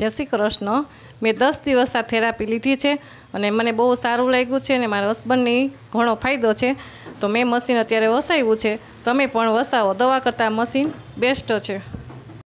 જય શ્રી કૃષ્ણ મેં દસ દિવસ આ થેરાપી લીધી છે અને મને બહુ સારું લાગ્યું છે અને મારા હસબન્ડને ઘણો ફાયદો છે તો મેં મશીન અત્યારે વસાવ્યું છે તમે પણ વસાવો દવા કરતાં મશીન બેસ્ટ છે